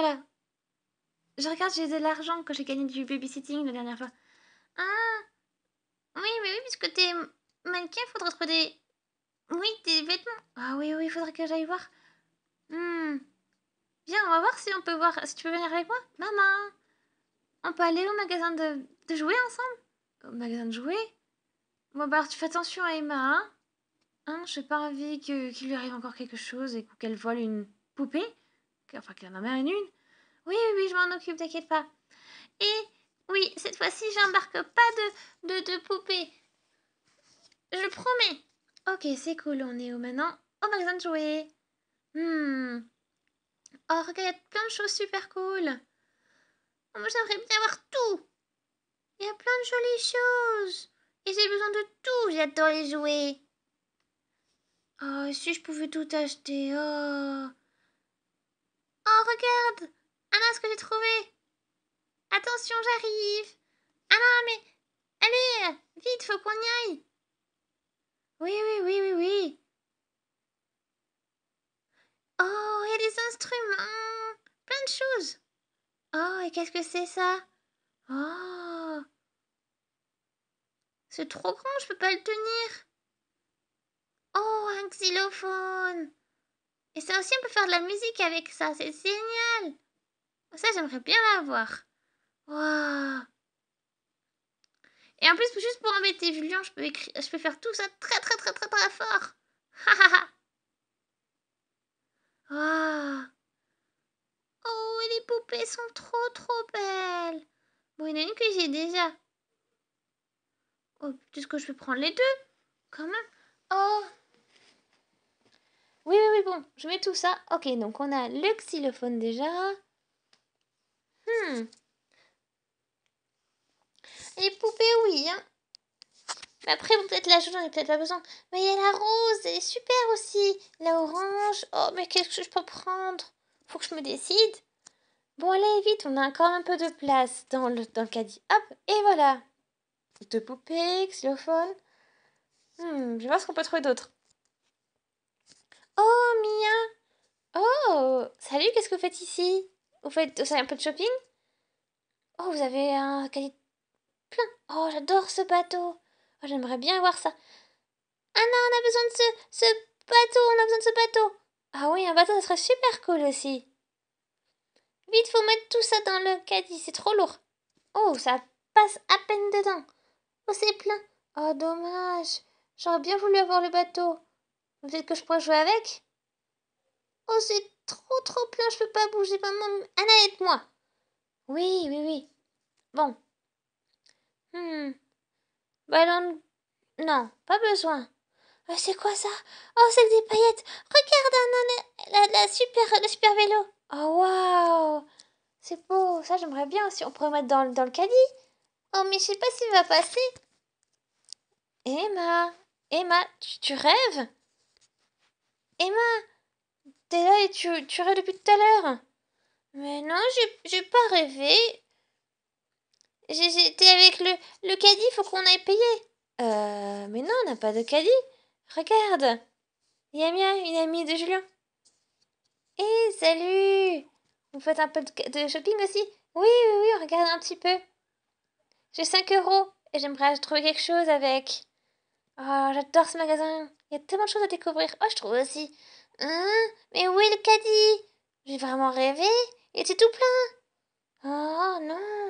Voilà. Je regarde, j'ai de l'argent que j'ai gagné du babysitting la dernière fois. Ah Oui, mais oui, puisque t'es mannequin, faudra trouver des. Oui, des vêtements. Ah oui, oui, il faudra que j'aille voir. Hmm. Viens, on va voir si on peut voir. Si tu peux venir avec moi Maman On peut aller au magasin de, de jouets ensemble Au magasin de jouets Bon, bah, tu fais attention à Emma, hein Hein, j'ai pas envie qu'il lui arrive encore quelque chose et qu'elle vole une poupée enfin qu'il en même une. Oui, oui, oui, je m'en occupe, t'inquiète pas. Et oui, cette fois-ci, j'embarque pas de, de, Je promets. Ok, c'est cool, on est où maintenant oh, au magasin de jouets. Hmm. Oh, regarde, plein de choses super cool. moi, oh, j'aimerais bien avoir tout. Il y a plein de jolies choses. Et j'ai besoin de tout. J'adore les jouets. Oh, si je pouvais tout acheter. Oh. Oh, regarde Anna, ah ce que j'ai trouvé Attention, j'arrive Anna, ah mais... Allez Vite, faut qu'on y aille Oui, oui, oui, oui, oui Oh, il y a des instruments Plein de choses Oh, et qu'est-ce que c'est ça Oh C'est trop grand, je peux pas le tenir Oh, un xylophone et ça aussi, on peut faire de la musique avec ça. C'est génial. Ça, j'aimerais bien l'avoir. Waouh. Et en plus, juste pour embêter Julien, je peux, écrire, je peux faire tout ça très très très très très fort. oh. oh, les poupées sont trop trop belles. Bon, il y en a une que j'ai déjà. Oh, ce que je peux prendre les deux. Quand même. Oh. Oui, oui, oui, bon, je mets tout ça. Ok, donc on a le xylophone déjà. Hmm. Les poupées, oui, hein. Après, bon, peut-être la jaune, on a peut-être pas besoin. Mais il y a la rose, elle est super aussi. La orange. Oh, mais qu'est-ce que je peux prendre Faut que je me décide. Bon, allez, vite, on a encore un peu de place dans le, dans caddie. Hop, et voilà. Deux poupées, xylophone. Hmm, je vais voir ce qu'on peut trouver d'autre. Salut, qu'est-ce que vous faites ici Vous faites aussi un peu de shopping Oh, vous avez un caddie plein. Oh, j'adore ce bateau. Oh, j'aimerais bien avoir ça. Ah non, on a besoin de ce, ce bateau, on a besoin de ce bateau. Ah oui, un bateau, ça serait super cool aussi. Vite, faut mettre tout ça dans le caddie, c'est trop lourd. Oh, ça passe à peine dedans. Oh, c'est plein. Oh, dommage. J'aurais bien voulu avoir le bateau. Peut-être que je pourrais jouer avec. Oh, c'est trop trop plein, je peux pas bouger, maman. Anna, aide-moi. Oui, oui, oui. Bon. Hmm. Ballon. Non, pas besoin. Euh, c'est quoi ça Oh, c'est des paillettes. Regarde, Anna, la, la super, le super vélo. Oh, waouh. C'est beau. Ça, j'aimerais bien aussi. On pourrait mettre dans, dans le caddie. Oh, mais je sais pas s'il va passer. Emma, Emma, tu rêves Emma, T'es là et tu, tu rêves depuis tout à l'heure. Mais non, j'ai pas rêvé. J'étais avec le, le caddie, faut qu'on aille payer. Euh, mais non, on n'a pas de caddie. Regarde. Yamia, une amie de Julien. Eh, salut Vous faites un peu de, shopping aussi Oui, oui, oui, on regarde un petit peu. J'ai 5 euros et j'aimerais trouver quelque chose avec. Oh, j'adore ce magasin. Il y a tellement de choses à découvrir. Oh, je trouve aussi. Hein Mais où est le caddie J'ai vraiment rêvé Il était tout plein. Oh non